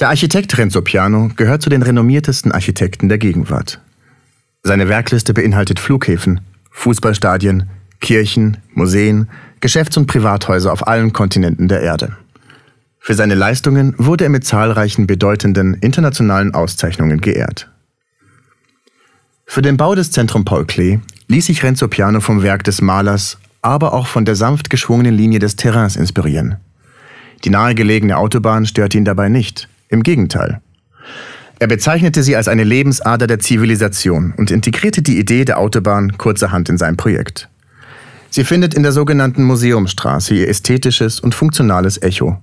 Der Architekt Renzo Piano gehört zu den renommiertesten Architekten der Gegenwart. Seine Werkliste beinhaltet Flughäfen, Fußballstadien, Kirchen, Museen, Geschäfts- und Privathäuser auf allen Kontinenten der Erde. Für seine Leistungen wurde er mit zahlreichen bedeutenden internationalen Auszeichnungen geehrt. Für den Bau des Zentrum Paul Klee ließ sich Renzo Piano vom Werk des Malers, aber auch von der sanft geschwungenen Linie des Terrains inspirieren. Die nahegelegene Autobahn störte ihn dabei nicht – im Gegenteil. Er bezeichnete sie als eine Lebensader der Zivilisation und integrierte die Idee der Autobahn kurzerhand in sein Projekt. Sie findet in der sogenannten Museumstraße ihr ästhetisches und funktionales Echo.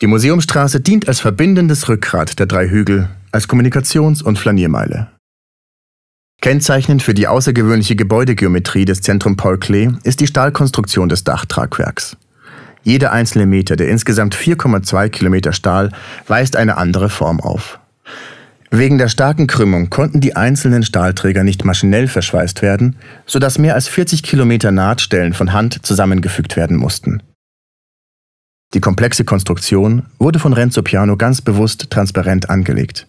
Die Museumstraße dient als verbindendes Rückgrat der drei Hügel, als Kommunikations- und Flaniermeile. Kennzeichnend für die außergewöhnliche Gebäudegeometrie des Zentrum Paul Klee ist die Stahlkonstruktion des Dachtragwerks. Jeder einzelne Meter der insgesamt 4,2 Kilometer Stahl weist eine andere Form auf. Wegen der starken Krümmung konnten die einzelnen Stahlträger nicht maschinell verschweißt werden, sodass mehr als 40 Kilometer Nahtstellen von Hand zusammengefügt werden mussten. Die komplexe Konstruktion wurde von Renzo Piano ganz bewusst transparent angelegt.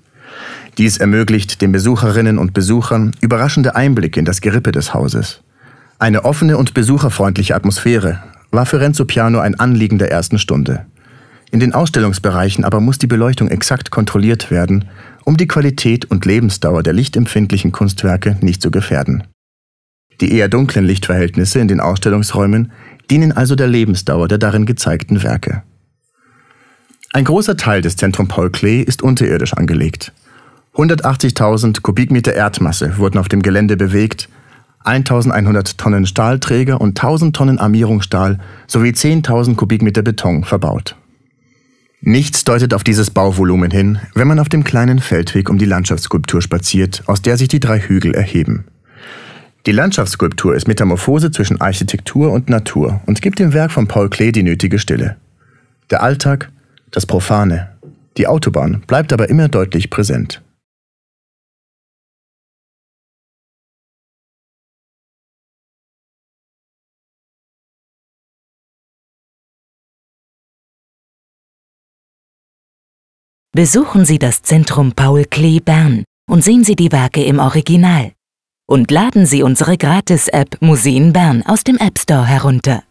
Dies ermöglicht den Besucherinnen und Besuchern überraschende Einblicke in das Gerippe des Hauses. Eine offene und besucherfreundliche Atmosphäre war für Renzo Piano ein Anliegen der ersten Stunde. In den Ausstellungsbereichen aber muss die Beleuchtung exakt kontrolliert werden, um die Qualität und Lebensdauer der lichtempfindlichen Kunstwerke nicht zu gefährden. Die eher dunklen Lichtverhältnisse in den Ausstellungsräumen dienen also der Lebensdauer der darin gezeigten Werke. Ein großer Teil des Zentrum Paul Klee ist unterirdisch angelegt. 180.000 Kubikmeter Erdmasse wurden auf dem Gelände bewegt, 1100 Tonnen Stahlträger und 1000 Tonnen Armierungsstahl sowie 10.000 Kubikmeter Beton verbaut. Nichts deutet auf dieses Bauvolumen hin, wenn man auf dem kleinen Feldweg um die Landschaftsskulptur spaziert, aus der sich die drei Hügel erheben. Die Landschaftsskulptur ist Metamorphose zwischen Architektur und Natur und gibt dem Werk von Paul Klee die nötige Stille. Der Alltag, das Profane, die Autobahn bleibt aber immer deutlich präsent. Besuchen Sie das Zentrum Paul Klee Bern und sehen Sie die Werke im Original. Und laden Sie unsere Gratis-App Museen Bern aus dem App Store herunter.